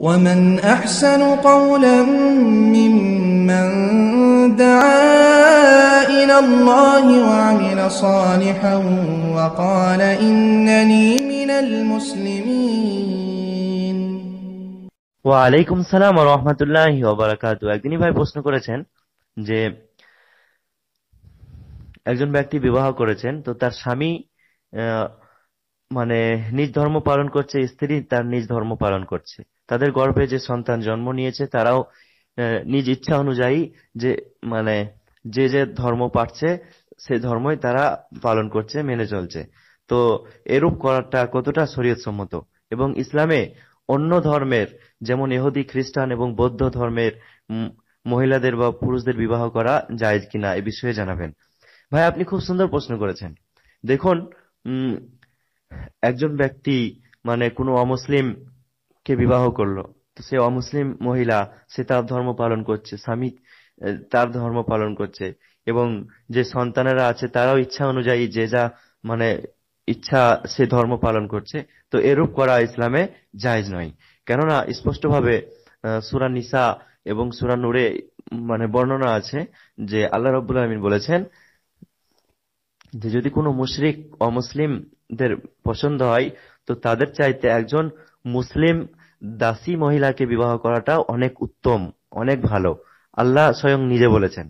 ومن أحسن قولا ممن دعا إلى الله وعمل صالحا وقال إنني من المسلمين وعليكم السلام ورحمة الله وبركاته একদিনই ভাই প্রশ্ন করেছেন যে একজন ব্যক্তি বিবাহ করেছেন তো তার স্বামী মানে নিজ ধর্ম পালন করছে স্ত্রী তার নিজ ধর্ম পালন করছে তাদের গর্ভে যে সন্তান জন্ম নিয়েছে তারাও নিজ ইচ্ছা অনুযায়ী যে মানে যে যে ধর্ম পাচ্ছে সে ধর্মই তারা পালন করছে মেনে চলছে তো এরূপ করাটা কতটা শরীয়তসম্মত এবং ইসলামে অন্য ধর্মের যেমন এহুদি খ্রিস্টান এবং বৌদ্ধ ধর্মের মহিলাদের বা পুরুষদের বিবাহ করা যায় কিনা এ বিষয়ে জানাবেন ভাই আপনি খুব সুন্দর প্রশ্ন করেছেন দেখুন একজন ব্যক্তি মানে কোনো অমুসলিমকে বিবাহ করলো তো সে অমুসলিম মহিলা সে তার ধর্ম পালন করছে স্বামী তার ধর্ম পালন করছে এবং যে সন্তানেরা আছে তারাও ইচ্ছা অনুযায়ী যে যা মানে ইচ্ছা সে ধর্ম পালন করছে তো এরূপ করা ইসলামে জায়জ নয় কেননা স্পষ্টভাবে সুরা নিসা এবং সুরা নুরে মানে বর্ণনা আছে যে আল্লাহ রবুল্লা আমিন বলেছেন যে যদি কোনো মুশরিক অমুসলিমদের পছন্দ হয় তো তাদের চাইতে একজন মুসলিম দাসী মহিলাকে বিবাহ করাটা অনেক উত্তম অনেক ভালো আল্লাহ স্বয়ং নিজে বলেছেন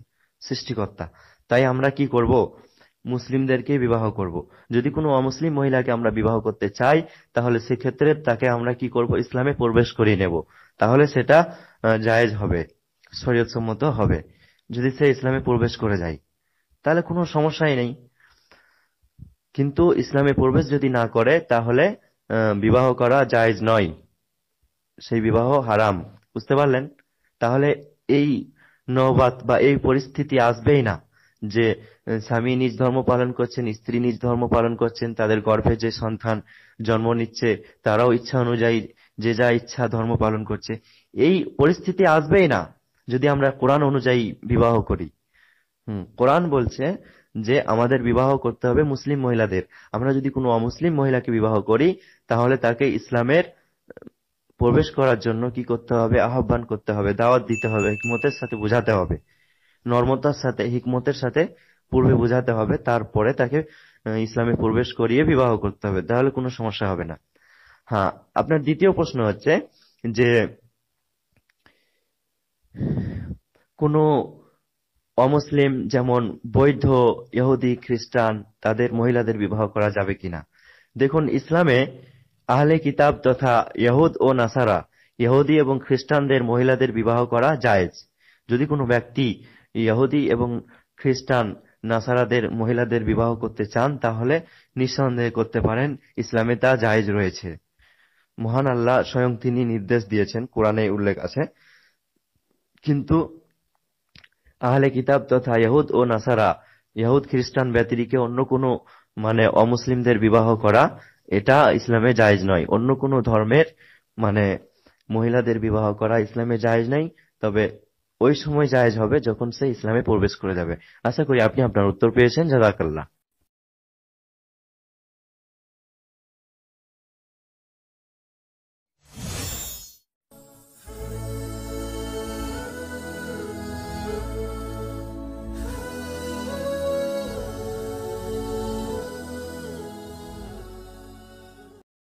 সৃষ্টিকর্তা তাই আমরা কি করব মুসলিমদেরকে বিবাহ করব। যদি কোনো অমুসলিম মহিলাকে আমরা বিবাহ করতে চাই তাহলে সেক্ষেত্রে তাকে আমরা কি করব ইসলামে প্রবেশ করিয়ে নেব তাহলে সেটা জায়েজ হবে শরীয়তসম্মত হবে যদি সে ইসলামে প্রবেশ করে যায় তাহলে কোনো সমস্যাই নেই কিন্তু ইসলামে প্রবেশ যদি না করে তাহলে বিবাহ করা জায়েজ নয় সেই বিবাহ হারাম বুঝতে পারলেন তাহলে এই নবাত বা এই পরিস্থিতি আসবেই না যে স্বামী নিজ ধর্ম পালন করছেন স্ত্রী নিজ ধর্ম পালন করছেন তাদের গর্ভে যে সন্তান জন্ম নিচ্ছে তারাও ইচ্ছা অনুযায়ী যে যা ইচ্ছা ধর্ম পালন করছে এই পরিস্থিতি আসবেই না যদি আমরা কোরআন অনুযায়ী বিবাহ করি কোরআন বলছে যে আমাদের বিবাহ করতে হবে মুসলিম মহিলাদের আমরা যদি কোনো অমুসলিম মহিলাকে বিবাহ করি তাহলে তাকে ইসলামের প্রবেশ করার জন্য কি করতে হবে আহ্বান করতে হবে দাওয়াত দিতে হবে হিকমতের সাথে বোঝাতে হবে নর্মতার সাথে হিকমতের সাথে পূর্বে বোঝাতে হবে তারপরে তাকে ইসলামে প্রবেশ করিয়ে বিবাহ করতে হবে তাহলে কোনো সমস্যা হবে না হ্যাঁ আপনার দ্বিতীয় প্রশ্ন হচ্ছে যে কোনো অমুসলিম যেমন বৈধ ইহুদি খ্রিস্টান তাদের মহিলাদের বিবাহ করা যাবে কিনা দেখুন ইসলামে আহলে কিতাব তথা ইহুদ ও নাসারা ইহুদি এবং খ্রিস্টানদের মহিলাদের বিবাহ করা জায়েজ যদি কোনো ব্যক্তি ইহুদি এবং খ্রিস্টান নাসারাদের মহিলাদের বিবাহ করতে চান তাহলে নিঃসন্দেহ করতে পারেন ইসলামে তা জায়েজ রয়েছে মহান আল্লাহ স্বয়ং তিনি নির্দেশ দিয়েছেন কোরআনে উল্লেখ আছে কিন্তু আহলে কিতাব তথা ইহুদ ও নাসারা ইহুদ খ্রিস্টান ব্যতিরিকে অন্য কোনো মানে অমুসলিমদের বিবাহ করা এটা ইসলামে জায়জ নয় অন্য কোনো ধর্মের মানে মহিলাদের বিবাহ করা ইসলামে জায়জ নাই তবে ওই সময় জায়জ হবে যখন সে ইসলামে প্রবেশ করে যাবে আশা করি আপনি আপনার উত্তর পেয়েছেন জাদাকাল্লাহ